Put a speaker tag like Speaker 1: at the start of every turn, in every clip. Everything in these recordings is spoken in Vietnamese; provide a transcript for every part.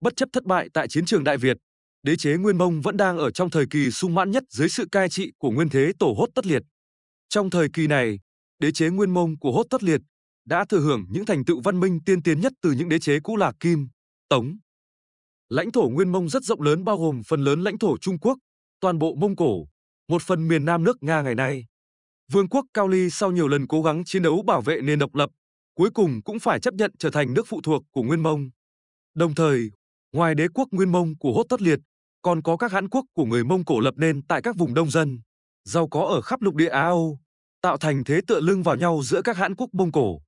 Speaker 1: Bất chấp thất bại tại chiến trường Đại Việt, đế chế Nguyên Mông vẫn đang ở trong thời kỳ sung mãn nhất dưới sự cai trị của nguyên thế tổ Hốt Tất Liệt. Trong thời kỳ này, đế chế Nguyên Mông của Hốt Tất Liệt đã thừa hưởng những thành tựu văn minh tiên tiến nhất từ những đế chế cũ là Kim, Tống. Lãnh thổ Nguyên Mông rất rộng lớn bao gồm phần lớn lãnh thổ Trung Quốc, toàn bộ Mông Cổ, một phần miền Nam nước Nga ngày nay. Vương quốc Cao Ly sau nhiều lần cố gắng chiến đấu bảo vệ nền độc lập, cuối cùng cũng phải chấp nhận trở thành nước phụ thuộc của Nguyên Mông. Đồng thời, Ngoài đế quốc Nguyên Mông của Hốt Tất Liệt, còn có các hãn quốc của người Mông Cổ lập nên tại các vùng đông dân, giàu có ở khắp lục địa Á Âu, tạo thành thế tựa lưng vào nhau giữa các hãn quốc Mông Cổ.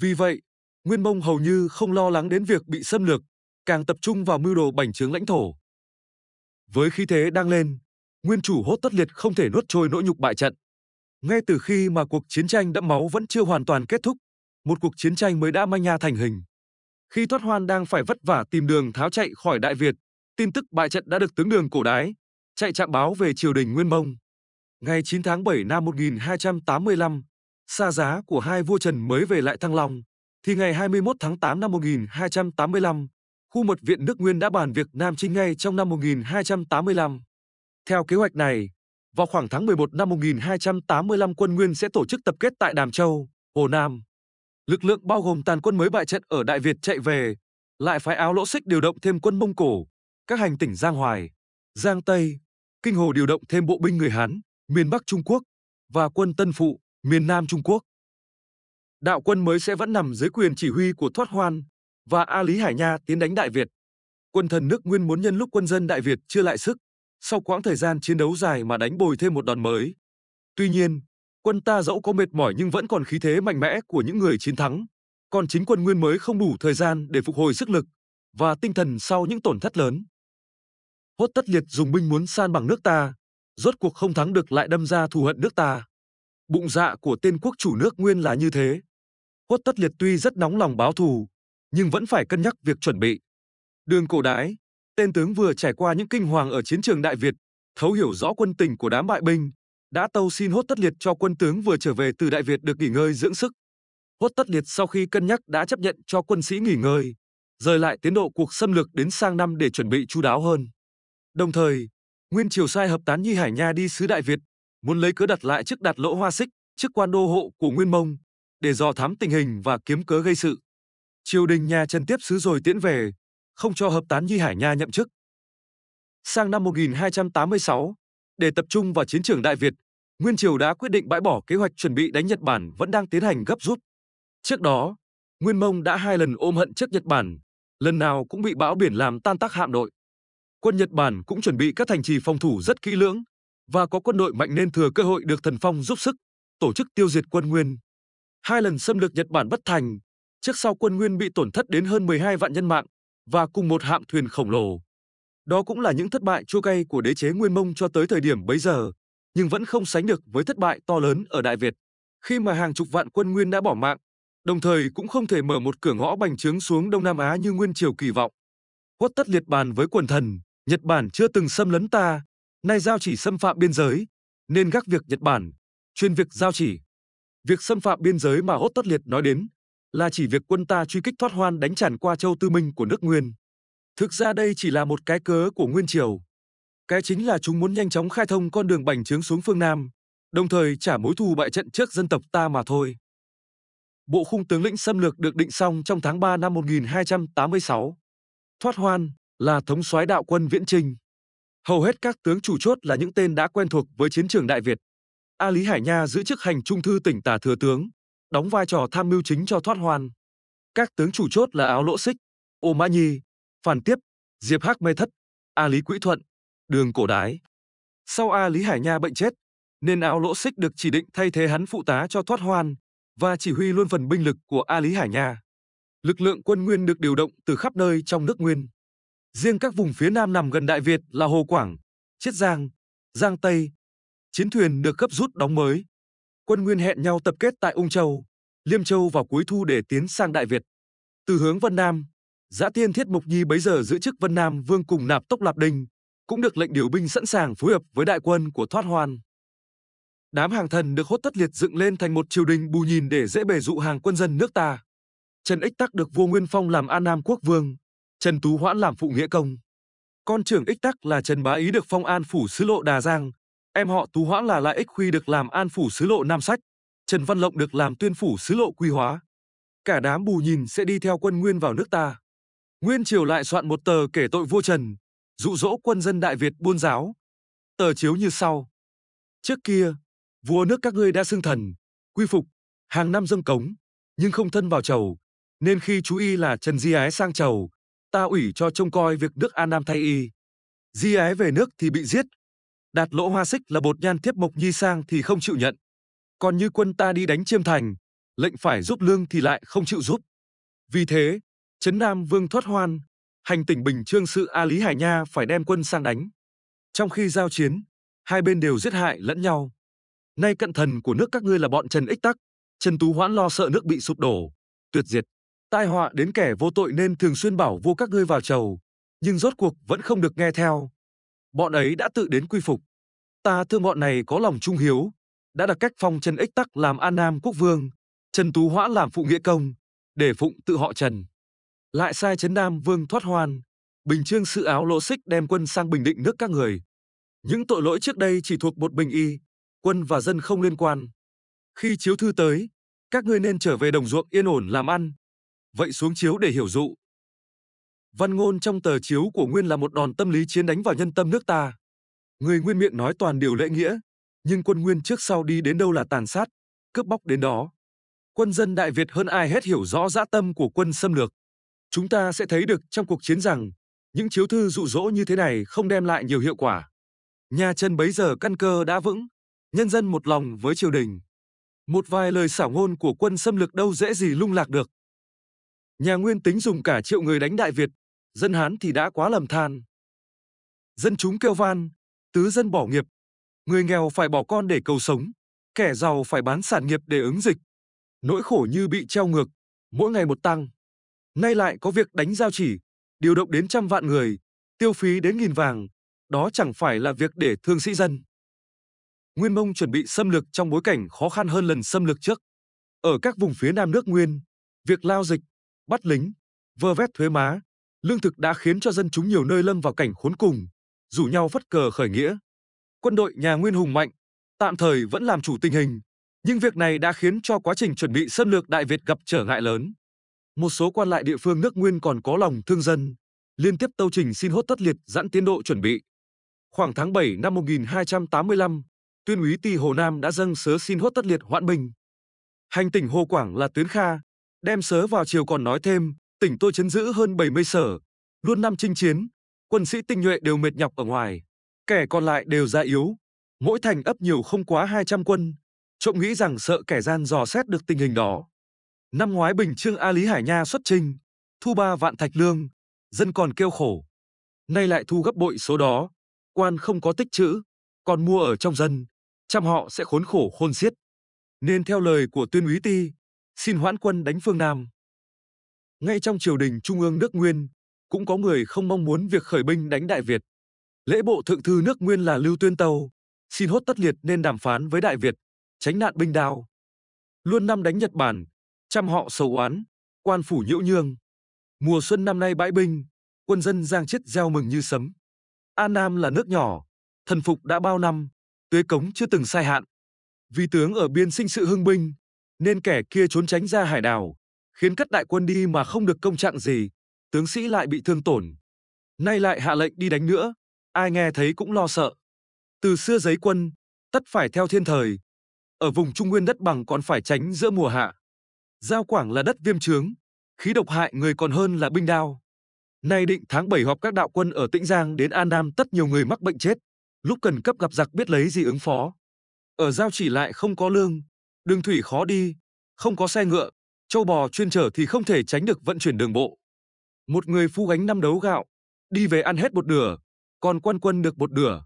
Speaker 1: Vì vậy, Nguyên Mông hầu như không lo lắng đến việc bị xâm lược, càng tập trung vào mưu đồ bành trướng lãnh thổ. Với khí thế đang lên, nguyên chủ Hốt Tất Liệt không thể nuốt trôi nỗi nhục bại trận. Ngay từ khi mà cuộc chiến tranh đẫm máu vẫn chưa hoàn toàn kết thúc, một cuộc chiến tranh mới đã manh nha thành hình. Khi thoát hoan đang phải vất vả tìm đường tháo chạy khỏi Đại Việt, tin tức bại trận đã được tướng đường cổ đái, chạy trạm báo về triều đình Nguyên Mông. Ngày 9 tháng 7 năm 1285, xa giá của hai vua Trần mới về lại Thăng Long, thì ngày 21 tháng 8 năm 1285, khu mật viện nước Nguyên đã bàn việc Nam Trinh ngay trong năm 1285. Theo kế hoạch này, vào khoảng tháng 11 năm 1285 quân Nguyên sẽ tổ chức tập kết tại Đàm Châu, Hồ Nam. Lực lượng bao gồm tàn quân mới bại trận ở Đại Việt chạy về, lại phái áo lỗ xích điều động thêm quân Mông Cổ, các hành tỉnh Giang Hoài, Giang Tây, Kinh Hồ điều động thêm bộ binh người Hán, miền Bắc Trung Quốc và quân Tân Phụ, miền Nam Trung Quốc. Đạo quân mới sẽ vẫn nằm dưới quyền chỉ huy của Thoát Hoan và A Lý Hải Nha tiến đánh Đại Việt. Quân thần nước Nguyên muốn nhân lúc quân dân Đại Việt chưa lại sức, sau quãng thời gian chiến đấu dài mà đánh bồi thêm một đòn mới. Tuy nhiên, Quân ta dẫu có mệt mỏi nhưng vẫn còn khí thế mạnh mẽ của những người chiến thắng, còn chính quân Nguyên mới không đủ thời gian để phục hồi sức lực và tinh thần sau những tổn thất lớn. Hốt Tất Liệt dùng binh muốn san bằng nước ta, rốt cuộc không thắng được lại đâm ra thù hận nước ta. Bụng dạ của tên quốc chủ nước Nguyên là như thế. Hốt Tất Liệt tuy rất nóng lòng báo thù, nhưng vẫn phải cân nhắc việc chuẩn bị. Đường cổ đái, tên tướng vừa trải qua những kinh hoàng ở chiến trường Đại Việt, thấu hiểu rõ quân tình của đám bại binh, đã tâu xin Hốt Tất Liệt cho quân tướng vừa trở về từ Đại Việt được nghỉ ngơi dưỡng sức. Hốt Tất Liệt sau khi cân nhắc đã chấp nhận cho quân sĩ nghỉ ngơi, rời lại tiến độ cuộc xâm lược đến sang năm để chuẩn bị chu đáo hơn. Đồng thời, Nguyên Triều sai hợp tán Nhi Hải Nha đi sứ Đại Việt, muốn lấy cớ đặt lại chức đặt lỗ hoa xích, chức quan đô hộ của Nguyên Mông, để dò thám tình hình và kiếm cớ gây sự. Triều đình nhà Trần tiếp sứ rồi tiễn về, không cho hợp tán Nhi Hải Nha nhậm chức. Sang năm 1286, để tập trung vào chiến trường Đại Việt, Nguyên Triều đã quyết định bãi bỏ kế hoạch chuẩn bị đánh Nhật Bản vẫn đang tiến hành gấp rút. Trước đó, Nguyên Mông đã hai lần ôm hận trước Nhật Bản, lần nào cũng bị bão biển làm tan tác hạm đội. Quân Nhật Bản cũng chuẩn bị các thành trì phòng thủ rất kỹ lưỡng và có quân đội mạnh nên thừa cơ hội được Thần Phong giúp sức, tổ chức tiêu diệt quân Nguyên. Hai lần xâm lược Nhật Bản bất thành, trước sau quân Nguyên bị tổn thất đến hơn 12 vạn nhân mạng và cùng một hạm thuyền khổng lồ. Đó cũng là những thất bại chua cay của đế chế Nguyên Mông cho tới thời điểm bấy giờ nhưng vẫn không sánh được với thất bại to lớn ở Đại Việt, khi mà hàng chục vạn quân Nguyên đã bỏ mạng, đồng thời cũng không thể mở một cửa ngõ bành trướng xuống Đông Nam Á như Nguyên Triều kỳ vọng. Quất tất liệt bàn với quần thần, Nhật Bản chưa từng xâm lấn ta, nay giao chỉ xâm phạm biên giới, nên các việc Nhật Bản, chuyên việc giao chỉ. Việc xâm phạm biên giới mà Hốt Tất Liệt nói đến là chỉ việc quân ta truy kích thoát hoan đánh tràn qua châu Tư Minh của nước Nguyên. Thực ra đây chỉ là một cái cớ của Nguyên Triều, cái chính là chúng muốn nhanh chóng khai thông con đường bành trướng xuống phương Nam, đồng thời trả mối thù bại trận trước dân tộc ta mà thôi. Bộ khung tướng lĩnh xâm lược được định xong trong tháng 3 năm 1286. Thoát Hoan là thống soái đạo quân Viễn Trinh. Hầu hết các tướng chủ chốt là những tên đã quen thuộc với chiến trường Đại Việt. A Lý Hải Nha giữ chức hành trung thư tỉnh Tả Thừa Tướng, đóng vai trò tham mưu chính cho Thoát Hoan. Các tướng chủ chốt là Áo Lỗ Xích, Ô Mã Nhi, Phản Tiếp, Diệp Hắc Mê Thất, A Lý Quỹ Thuận, Đường cổ đái. Sau A Lý Hải Nha bệnh chết, nên áo lỗ xích được chỉ định thay thế hắn phụ tá cho thoát hoan và chỉ huy luôn phần binh lực của A Lý Hải Nha. Lực lượng quân Nguyên được điều động từ khắp nơi trong nước Nguyên. Riêng các vùng phía Nam nằm gần Đại Việt là Hồ Quảng, Chiết Giang, Giang Tây. Chiến thuyền được gấp rút đóng mới. Quân Nguyên hẹn nhau tập kết tại Ung Châu, Liêm Châu vào cuối thu để tiến sang Đại Việt. Từ hướng Vân Nam, Giã Tiên Thiết Mục Nhi bấy giờ giữ chức Vân Nam Vương cùng nạp Tốc Lạp Đình, cũng được lệnh điều binh sẵn sàng phối hợp với đại quân của Thoát Hoan. Đám hàng thần được hốt tất liệt dựng lên thành một triều đình bù nhìn để dễ bề dụ hàng quân dân nước ta. Trần Ích Tắc được vua Nguyên Phong làm An Nam quốc vương, Trần Tú Hoãn làm phụ nghĩa công. Con trưởng Ích Tắc là Trần Bá Ý được phong An phủ sứ lộ Đà Giang, em họ Tú Hoãn là Lại Ích Huy được làm An phủ sứ lộ Nam Sách, Trần Văn Lộng được làm tuyên phủ sứ lộ Quy Hóa. Cả đám bù nhìn sẽ đi theo quân Nguyên vào nước ta. Nguyên Triều lại soạn một tờ kể tội vua Trần, dụ dỗ quân dân Đại Việt buôn giáo. Tờ chiếu như sau. Trước kia, vua nước các ngươi đã xưng thần, quy phục, hàng năm dâng cống, nhưng không thân vào chầu, nên khi chú y là Trần Di Ái sang chầu, ta ủy cho trông coi việc nước An Nam thay y. Di Ái về nước thì bị giết. Đạt lỗ hoa xích là bột nhan thiếp mộc nhi sang thì không chịu nhận. Còn như quân ta đi đánh chiêm thành, lệnh phải giúp lương thì lại không chịu giúp. Vì thế, Trấn Nam Vương Thoát Hoan, hành tỉnh Bình Trương sự A Lý Hải Nha phải đem quân sang đánh. Trong khi giao chiến, hai bên đều giết hại lẫn nhau. Nay cận thần của nước các ngươi là bọn Trần Ích Tắc, Trần Tú Hoãn lo sợ nước bị sụp đổ, tuyệt diệt, tai họa đến kẻ vô tội nên thường xuyên bảo vua các ngươi vào chầu, nhưng rốt cuộc vẫn không được nghe theo. Bọn ấy đã tự đến quy phục. Ta thương bọn này có lòng trung hiếu, đã đặt cách phong Trần Ích Tắc làm An Nam quốc vương, Trần Tú Hoãn làm phụ nghĩa công, để phụng tự họ Trần lại sai chấn nam vương thoát hoan, Bình Trương sự áo lỗ xích đem quân sang Bình Định nước các người. Những tội lỗi trước đây chỉ thuộc một Bình Y, quân và dân không liên quan. Khi chiếu thư tới, các ngươi nên trở về đồng ruộng yên ổn làm ăn. Vậy xuống chiếu để hiểu dụ. Văn ngôn trong tờ chiếu của Nguyên là một đòn tâm lý chiến đánh vào nhân tâm nước ta. Người Nguyên miệng nói toàn điều lễ nghĩa, nhưng quân Nguyên trước sau đi đến đâu là tàn sát, cướp bóc đến đó. Quân dân Đại Việt hơn ai hết hiểu rõ dã tâm của quân xâm lược. Chúng ta sẽ thấy được trong cuộc chiến rằng những chiếu thư dụ dỗ như thế này không đem lại nhiều hiệu quả. Nhà Trần bấy giờ căn cơ đã vững, nhân dân một lòng với triều đình. Một vài lời xảo ngôn của quân xâm lược đâu dễ gì lung lạc được. Nhà Nguyên tính dùng cả triệu người đánh Đại Việt, dân Hán thì đã quá lầm than. Dân chúng kêu van, tứ dân bỏ nghiệp, người nghèo phải bỏ con để cầu sống, kẻ giàu phải bán sản nghiệp để ứng dịch. Nỗi khổ như bị treo ngược, mỗi ngày một tăng nay lại có việc đánh giao chỉ, điều động đến trăm vạn người, tiêu phí đến nghìn vàng, đó chẳng phải là việc để thương sĩ dân. Nguyên Mông chuẩn bị xâm lược trong bối cảnh khó khăn hơn lần xâm lược trước. Ở các vùng phía nam nước Nguyên, việc lao dịch, bắt lính, vơ vét thuế má, lương thực đã khiến cho dân chúng nhiều nơi lâm vào cảnh khốn cùng, rủ nhau phất cờ khởi nghĩa. Quân đội nhà Nguyên hùng mạnh, tạm thời vẫn làm chủ tình hình, nhưng việc này đã khiến cho quá trình chuẩn bị xâm lược Đại Việt gặp trở ngại lớn một số quan lại địa phương nước Nguyên còn có lòng thương dân, liên tiếp tâu trình xin hốt tất liệt giãn tiến độ chuẩn bị. Khoảng tháng 7 năm 1285, tuyên úy Tỳ Hồ Nam đã dâng sớ xin hốt tất liệt hoãn bình Hành tỉnh Hồ Quảng là tuyến kha, đem sớ vào chiều còn nói thêm, tỉnh tôi chấn giữ hơn 70 sở, luôn năm chinh chiến, quân sĩ tinh nhuệ đều mệt nhọc ở ngoài, kẻ còn lại đều ra yếu. Mỗi thành ấp nhiều không quá 200 quân, trộm nghĩ rằng sợ kẻ gian dò xét được tình hình đó, Năm ngoái Bình Trương A Lý Hải Nha xuất trình, thu ba vạn thạch lương, dân còn kêu khổ. Nay lại thu gấp bội số đó, quan không có tích trữ, còn mua ở trong dân, chăm họ sẽ khốn khổ khôn xiết. Nên theo lời của tuyên úy ti, xin hoãn quân đánh phương Nam. Ngay trong triều đình trung ương nước Nguyên, cũng có người không mong muốn việc khởi binh đánh Đại Việt. Lễ bộ thượng thư nước Nguyên là Lưu Tuyên Tâu, xin hốt tất liệt nên đàm phán với Đại Việt, tránh nạn binh đao. Luôn năm đánh Nhật Bản, trăm họ sầu oán, quan phủ nhiễu nhương. Mùa xuân năm nay bãi binh, quân dân giang chết gieo mừng như sấm. An Nam là nước nhỏ, thần phục đã bao năm, tuế cống chưa từng sai hạn. Vì tướng ở biên sinh sự hưng binh, nên kẻ kia trốn tránh ra hải đảo, khiến cất đại quân đi mà không được công trạng gì, tướng sĩ lại bị thương tổn. Nay lại hạ lệnh đi đánh nữa, ai nghe thấy cũng lo sợ. Từ xưa giấy quân, tất phải theo thiên thời. Ở vùng trung nguyên đất bằng còn phải tránh giữa mùa hạ. Giao Quảng là đất viêm trướng, khí độc hại người còn hơn là binh đao. Nay định tháng 7 họp các đạo quân ở Tĩnh Giang đến An Nam tất nhiều người mắc bệnh chết, lúc cần cấp gặp giặc biết lấy gì ứng phó. Ở giao chỉ lại không có lương, đường thủy khó đi, không có xe ngựa, châu bò chuyên trở thì không thể tránh được vận chuyển đường bộ. Một người phu gánh năm đấu gạo, đi về ăn hết một nửa, còn quan quân được một nửa.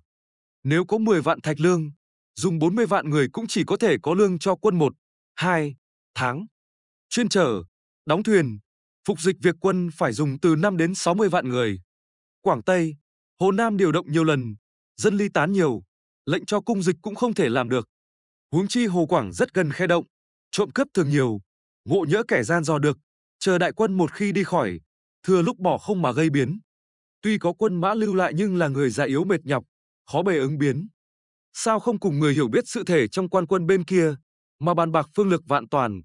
Speaker 1: Nếu có 10 vạn thạch lương, dùng 40 vạn người cũng chỉ có thể có lương cho quân 1, 2 tháng chuyên chở, đóng thuyền, phục dịch việc quân phải dùng từ 5 đến 60 vạn người. Quảng Tây, Hồ Nam điều động nhiều lần, dân ly tán nhiều, lệnh cho cung dịch cũng không thể làm được. Huống chi Hồ Quảng rất gần khe động, trộm cướp thường nhiều, ngộ nhỡ kẻ gian dò được, chờ đại quân một khi đi khỏi, thừa lúc bỏ không mà gây biến. Tuy có quân mã lưu lại nhưng là người già yếu mệt nhọc, khó bề ứng biến. Sao không cùng người hiểu biết sự thể trong quan quân bên kia, mà bàn bạc phương lực vạn toàn,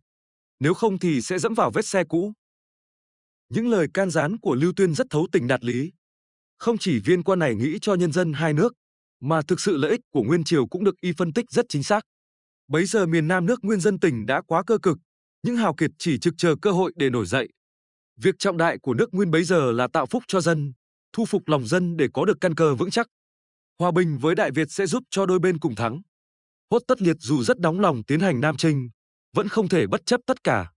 Speaker 1: nếu không thì sẽ dẫm vào vết xe cũ. Những lời can gián của Lưu Tuyên rất thấu tình đạt lý. Không chỉ viên quan này nghĩ cho nhân dân hai nước, mà thực sự lợi ích của Nguyên Triều cũng được y phân tích rất chính xác. Bấy giờ miền Nam nước Nguyên dân tình đã quá cơ cực, những hào kiệt chỉ trực chờ cơ hội để nổi dậy. Việc trọng đại của nước Nguyên bấy giờ là tạo phúc cho dân, thu phục lòng dân để có được căn cơ vững chắc. Hòa bình với Đại Việt sẽ giúp cho đôi bên cùng thắng. Hốt Tất Liệt dù rất đóng lòng tiến hành Nam Trinh, vẫn không thể bất chấp tất cả.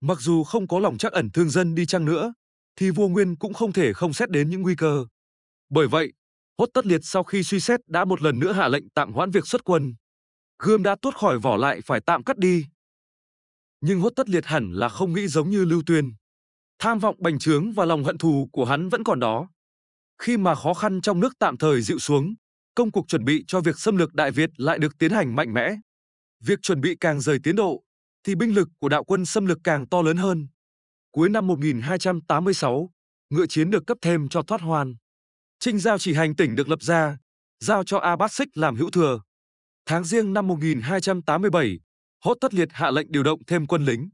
Speaker 1: Mặc dù không có lòng trắc ẩn thương dân đi chăng nữa, thì vua Nguyên cũng không thể không xét đến những nguy cơ. Bởi vậy, Hốt Tất Liệt sau khi suy xét đã một lần nữa hạ lệnh tạm hoãn việc xuất quân. Gươm đã tuốt khỏi vỏ lại phải tạm cắt đi. Nhưng Hốt Tất Liệt hẳn là không nghĩ giống như Lưu Tuyên. Tham vọng bành trướng và lòng hận thù của hắn vẫn còn đó. Khi mà khó khăn trong nước tạm thời dịu xuống, công cuộc chuẩn bị cho việc xâm lược Đại Việt lại được tiến hành mạnh mẽ. Việc chuẩn bị càng rời tiến độ, thì binh lực của đạo quân xâm lược càng to lớn hơn. Cuối năm 1286, ngựa chiến được cấp thêm cho thoát hoàn. Trinh giao chỉ hành tỉnh được lập ra, giao cho A Bát Xích làm hữu thừa. Tháng riêng năm 1287, Hốt Tất Liệt hạ lệnh điều động thêm quân lính,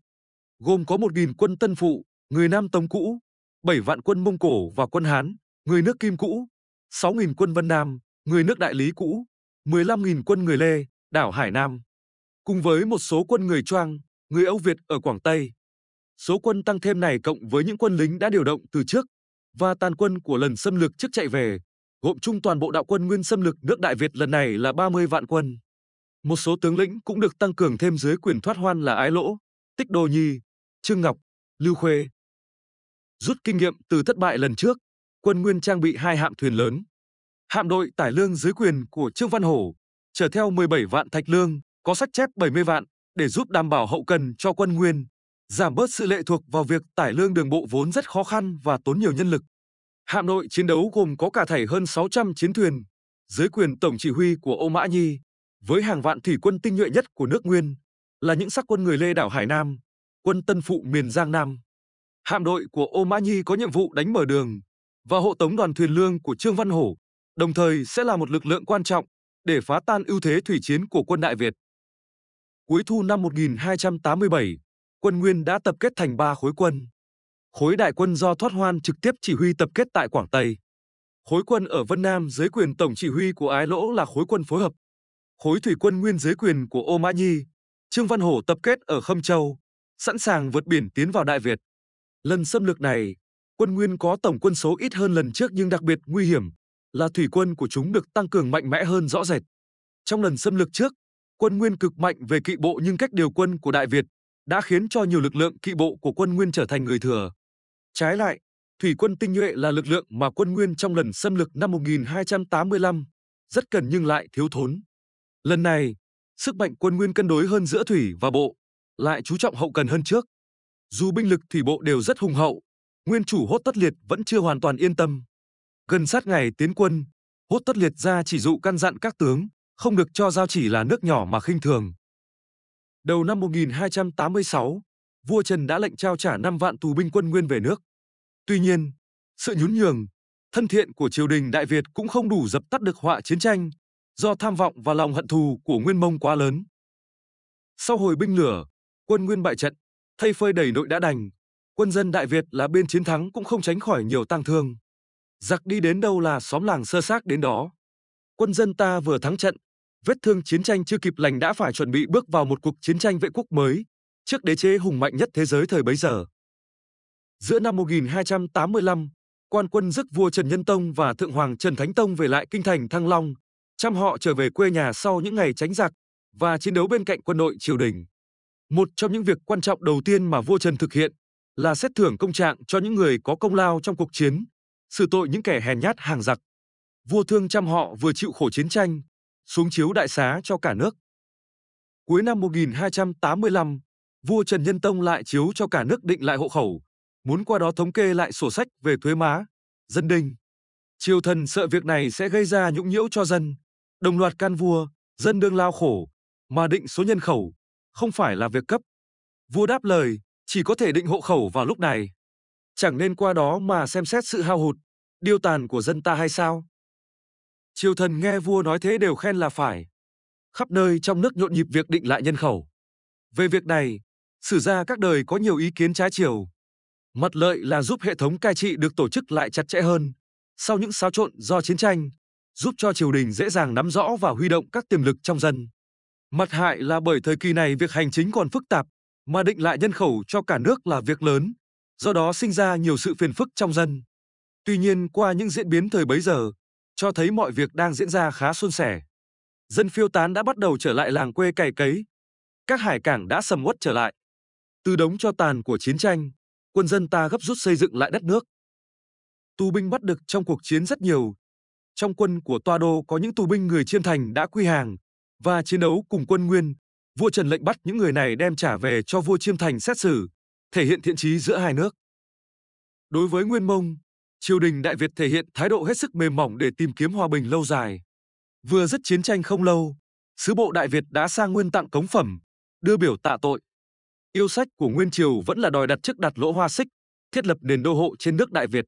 Speaker 1: gồm có 1.000 quân Tân Phụ, người Nam Tống cũ, 7 vạn quân Mông Cổ và quân Hán, người nước Kim cũ, 6.000 quân Vân Nam, người nước Đại Lý cũ, 15.000 quân người Lê, đảo Hải Nam cùng với một số quân người Choang, người Âu Việt ở Quảng Tây. Số quân tăng thêm này cộng với những quân lính đã điều động từ trước và tàn quân của lần xâm lược trước chạy về, gộp chung toàn bộ đạo quân nguyên xâm lược nước Đại Việt lần này là 30 vạn quân. Một số tướng lĩnh cũng được tăng cường thêm dưới quyền thoát hoan là Ái Lỗ, Tích Đô Nhi, Trương Ngọc, Lưu Khuê. Rút kinh nghiệm từ thất bại lần trước, quân Nguyên trang bị hai hạm thuyền lớn. Hạm đội tải lương dưới quyền của Trương Văn Hổ chở theo 17 vạn thạch lương, có sách chép 70 vạn để giúp đảm bảo hậu cần cho quân Nguyên, giảm bớt sự lệ thuộc vào việc tải lương đường bộ vốn rất khó khăn và tốn nhiều nhân lực. Hạm đội chiến đấu gồm có cả thảy hơn 600 chiến thuyền, dưới quyền tổng chỉ huy của Âu Mã Nhi, với hàng vạn thủy quân tinh nhuệ nhất của nước Nguyên, là những sắc quân người Lê đảo Hải Nam, quân Tân Phụ miền Giang Nam. Hạm đội của Âu Mã Nhi có nhiệm vụ đánh mở đường và hộ tống đoàn thuyền lương của Trương Văn Hổ, đồng thời sẽ là một lực lượng quan trọng để phá tan ưu thế thủy chiến của quân Đại Việt. Cuối thu năm 1287, quân Nguyên đã tập kết thành ba khối quân. Khối đại quân do Thoát Hoan trực tiếp chỉ huy tập kết tại Quảng Tây. Khối quân ở Vân Nam dưới quyền tổng chỉ huy của Ái Lỗ là khối quân phối hợp. Khối thủy quân Nguyên dưới quyền của Ô Mã Nhi, Trương Văn Hổ tập kết ở Khâm Châu, sẵn sàng vượt biển tiến vào Đại Việt. Lần xâm lược này, quân Nguyên có tổng quân số ít hơn lần trước nhưng đặc biệt nguy hiểm là thủy quân của chúng được tăng cường mạnh mẽ hơn rõ rệt. Trong lần xâm lược trước, Quân Nguyên cực mạnh về kỵ bộ nhưng cách điều quân của Đại Việt đã khiến cho nhiều lực lượng kỵ bộ của quân Nguyên trở thành người thừa. Trái lại, thủy quân tinh nhuệ là lực lượng mà quân Nguyên trong lần xâm lược năm 1285 rất cần nhưng lại thiếu thốn. Lần này, sức mạnh quân Nguyên cân đối hơn giữa thủy và bộ, lại chú trọng hậu cần hơn trước. Dù binh lực thủy bộ đều rất hùng hậu, nguyên chủ Hốt Tất Liệt vẫn chưa hoàn toàn yên tâm. Gần sát ngày tiến quân, Hốt Tất Liệt ra chỉ dụ căn dặn các tướng, không được cho giao chỉ là nước nhỏ mà khinh thường. Đầu năm 1286, vua Trần đã lệnh trao trả 5 vạn tù binh quân nguyên về nước. Tuy nhiên, sự nhún nhường, thân thiện của triều đình Đại Việt cũng không đủ dập tắt được họa chiến tranh, do tham vọng và lòng hận thù của Nguyên Mông quá lớn. Sau hồi binh lửa, quân Nguyên bại trận, thay phơi đầy nội đã đành, quân dân Đại Việt là bên chiến thắng cũng không tránh khỏi nhiều tang thương. Giặc đi đến đâu là xóm làng sơ xác đến đó. Quân dân ta vừa thắng trận, vết thương chiến tranh chưa kịp lành đã phải chuẩn bị bước vào một cuộc chiến tranh vệ quốc mới, trước đế chế hùng mạnh nhất thế giới thời bấy giờ. Giữa năm 1285, quan quân giấc vua Trần Nhân Tông và Thượng Hoàng Trần Thánh Tông về lại kinh thành Thăng Long, chăm họ trở về quê nhà sau những ngày tránh giặc và chiến đấu bên cạnh quân đội triều đình. Một trong những việc quan trọng đầu tiên mà vua Trần thực hiện là xét thưởng công trạng cho những người có công lao trong cuộc chiến, xử tội những kẻ hèn nhát hàng giặc. Vua thương chăm họ vừa chịu khổ chiến tranh, xuống chiếu đại xá cho cả nước. Cuối năm 1285, vua Trần Nhân Tông lại chiếu cho cả nước định lại hộ khẩu, muốn qua đó thống kê lại sổ sách về thuế má, dân đình Triều thần sợ việc này sẽ gây ra nhũng nhiễu cho dân, đồng loạt can vua, dân đương lao khổ, mà định số nhân khẩu, không phải là việc cấp. Vua đáp lời, chỉ có thể định hộ khẩu vào lúc này. Chẳng nên qua đó mà xem xét sự hao hụt, điều tàn của dân ta hay sao? Triều thần nghe vua nói thế đều khen là phải. Khắp nơi trong nước nhộn nhịp việc định lại nhân khẩu. Về việc này, sử gia các đời có nhiều ý kiến trái chiều. Mặt lợi là giúp hệ thống cai trị được tổ chức lại chặt chẽ hơn. Sau những xáo trộn do chiến tranh, giúp cho triều đình dễ dàng nắm rõ và huy động các tiềm lực trong dân. Mặt hại là bởi thời kỳ này việc hành chính còn phức tạp, mà định lại nhân khẩu cho cả nước là việc lớn, do đó sinh ra nhiều sự phiền phức trong dân. Tuy nhiên qua những diễn biến thời bấy giờ, cho thấy mọi việc đang diễn ra khá suôn sẻ. Dân phiêu tán đã bắt đầu trở lại làng quê cày cấy. Các hải cảng đã sầm uất trở lại. Từ đống cho tàn của chiến tranh, quân dân ta gấp rút xây dựng lại đất nước. Tù binh bắt được trong cuộc chiến rất nhiều. Trong quân của Toa Đô có những tù binh người Chiêm Thành đã quy hàng và chiến đấu cùng quân Nguyên. Vua Trần lệnh bắt những người này đem trả về cho vua Chiêm Thành xét xử, thể hiện thiện trí giữa hai nước. Đối với Nguyên Mông, triều đình Đại Việt thể hiện thái độ hết sức mềm mỏng để tìm kiếm hòa bình lâu dài. Vừa dứt chiến tranh không lâu, sứ bộ Đại Việt đã sang Nguyên tặng cống phẩm, đưa biểu tạ tội. Yêu sách của Nguyên Triều vẫn là đòi đặt chức đặt lỗ hoa xích, thiết lập nền đô hộ trên nước Đại Việt.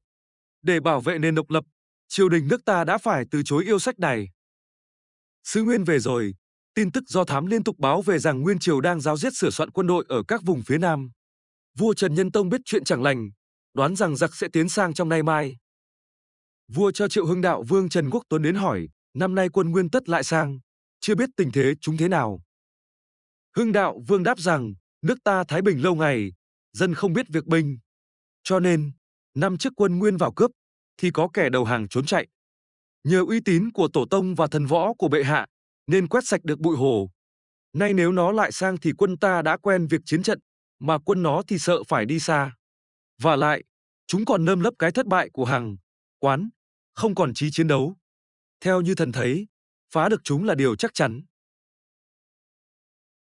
Speaker 1: Để bảo vệ nền độc lập, triều đình nước ta đã phải từ chối yêu sách này. Sứ Nguyên về rồi, tin tức do thám liên tục báo về rằng Nguyên Triều đang giáo giết sửa soạn quân đội ở các vùng phía Nam. Vua Trần Nhân Tông biết chuyện chẳng lành, đoán rằng giặc sẽ tiến sang trong nay mai. Vua cho Triệu Hưng Đạo Vương Trần Quốc Tuấn đến hỏi, năm nay quân Nguyên Tất lại sang, chưa biết tình thế chúng thế nào. Hưng Đạo Vương đáp rằng, nước ta thái bình lâu ngày, dân không biết việc binh. Cho nên, năm trước quân Nguyên vào cướp, thì có kẻ đầu hàng trốn chạy. Nhờ uy tín của tổ tông và thần võ của bệ hạ, nên quét sạch được bụi hồ. Nay nếu nó lại sang thì quân ta đã quen việc chiến trận, mà quân nó thì sợ phải đi xa. Và lại, Chúng còn nơm lấp cái thất bại của Hằng, Quán, không còn chí chiến đấu. Theo như thần thấy, phá được chúng là điều chắc chắn.